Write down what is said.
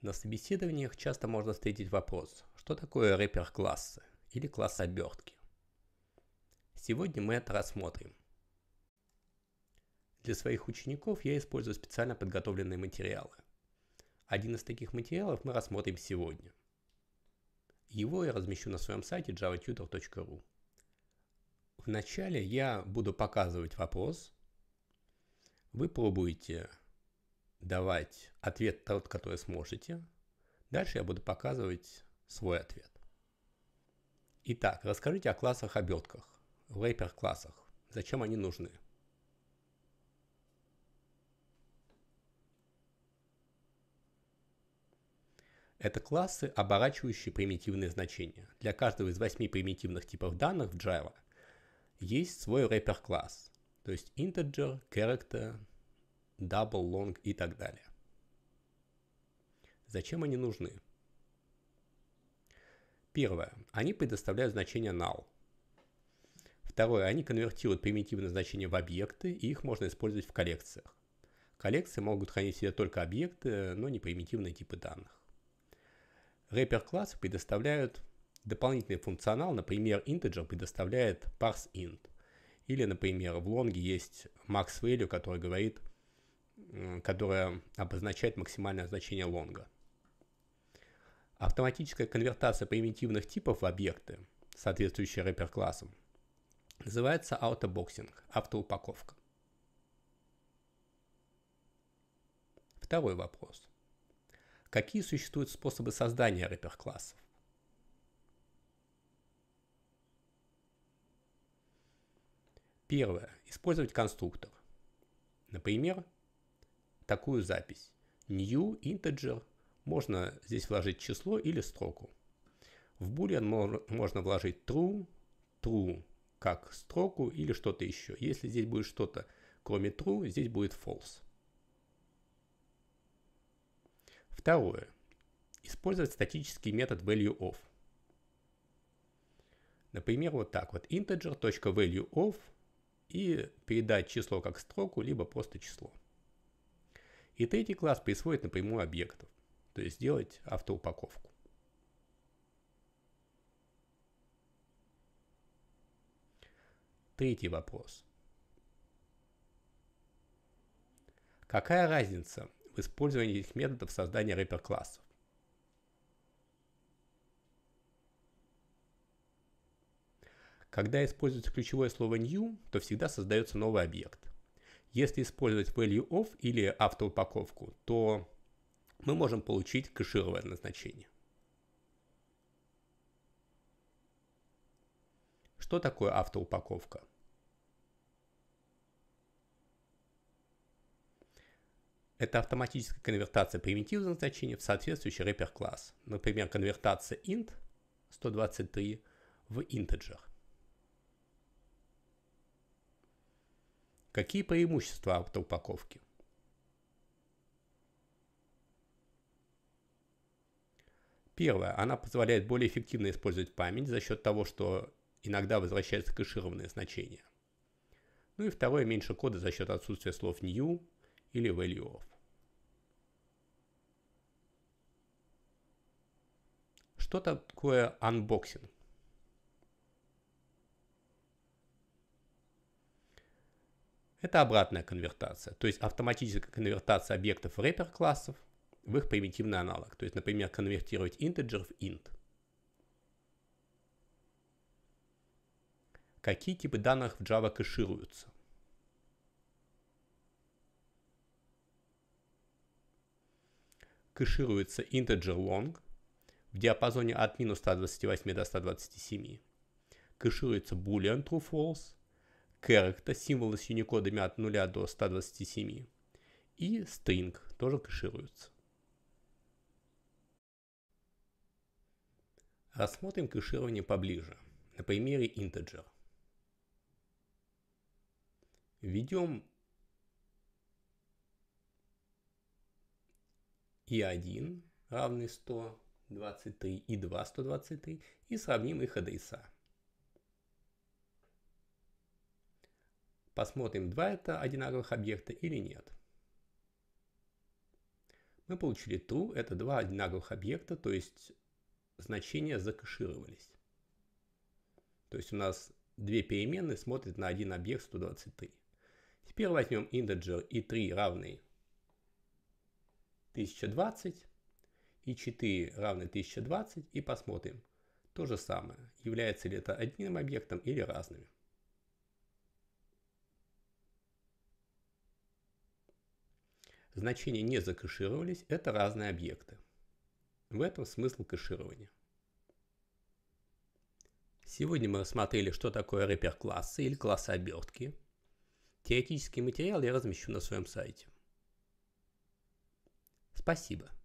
На собеседованиях часто можно встретить вопрос, что такое рэпер классы или класс обертки. Сегодня мы это рассмотрим. Для своих учеников я использую специально подготовленные материалы. Один из таких материалов мы рассмотрим сегодня. Его я размещу на своем сайте javatutor.ru. Вначале я буду показывать вопрос. Вы пробуете давать ответ тот, который сможете. Дальше я буду показывать свой ответ. Итак, расскажите о классах-обертках, вейпер-классах. Зачем они нужны? Это классы, оборачивающие примитивные значения. Для каждого из восьми примитивных типов данных в Java есть свой рэпер класс, то есть integer, character, Double, Long и так далее. Зачем они нужны? Первое. Они предоставляют значение null. Второе. Они конвертируют примитивные значения в объекты, и их можно использовать в коллекциях. Коллекции могут хранить в себе только объекты, но не примитивные типы данных. Рэпер-классы предоставляют дополнительный функционал, например, integer предоставляет parseInt. Или, например, в лонге есть maxValue, который говорит, которая обозначает максимальное значение лонга. Автоматическая конвертация примитивных типов в объекты, соответствующие рэпер-классам, называется аутобоксинг, автоупаковка. Второй вопрос. Какие существуют способы создания рэпер-классов? Первое. Использовать конструктор. Например, такую запись. New integer. Можно здесь вложить число или строку. В boolean можно вложить true, true как строку или что-то еще. Если здесь будет что-то кроме true, здесь будет false. Второе. Использовать статический метод value of. Например, вот так вот. integer.value of и передать число как строку, либо просто число. И третий класс присвоить напрямую объектов, то есть сделать автоупаковку. Третий вопрос. Какая разница в использовании этих методов создания рэпер-классов? Когда используется ключевое слово new, то всегда создается новый объект. Если использовать value of или автоупаковку, то мы можем получить кэшированное значение. Что такое автоупаковка? Это автоматическая конвертация примитивного значения в соответствующий репер класс. Например, конвертация int 123 в integer. Какие преимущества автоупаковки? Первое. Она позволяет более эффективно использовать память за счет того, что иногда возвращаются кэшированные значения. Ну и второе. Меньше кода за счет отсутствия слов new или value of. Что такое unboxing? Это обратная конвертация, то есть автоматическая конвертация объектов рэпер-классов в их примитивный аналог. То есть, например, конвертировать integer в int. Какие типы данных в Java кэшируются? Кэшируется integer long в диапазоне от минус 128 до 127. Кэшируется boolean true-false character, символы с юникодами от 0 до 127. И string тоже кэшируются. Рассмотрим кэширование поближе, на примере integer. Введем и 1 равный 123 и 2 123 и сравним их адреса. Посмотрим, два это одинаковых объекта или нет. Мы получили true, это два одинаковых объекта, то есть значения закэшировались. То есть у нас две переменные смотрят на один объект 123. Теперь возьмем integer и 3 равный 1020 и 4 равны 1020 и посмотрим то же самое, является ли это одним объектом или разными. значения не закэшировались, это разные объекты. В этом смысл кэширования. Сегодня мы рассмотрели, что такое репер-классы или классы обертки. Теоретический материал я размещу на своем сайте. Спасибо.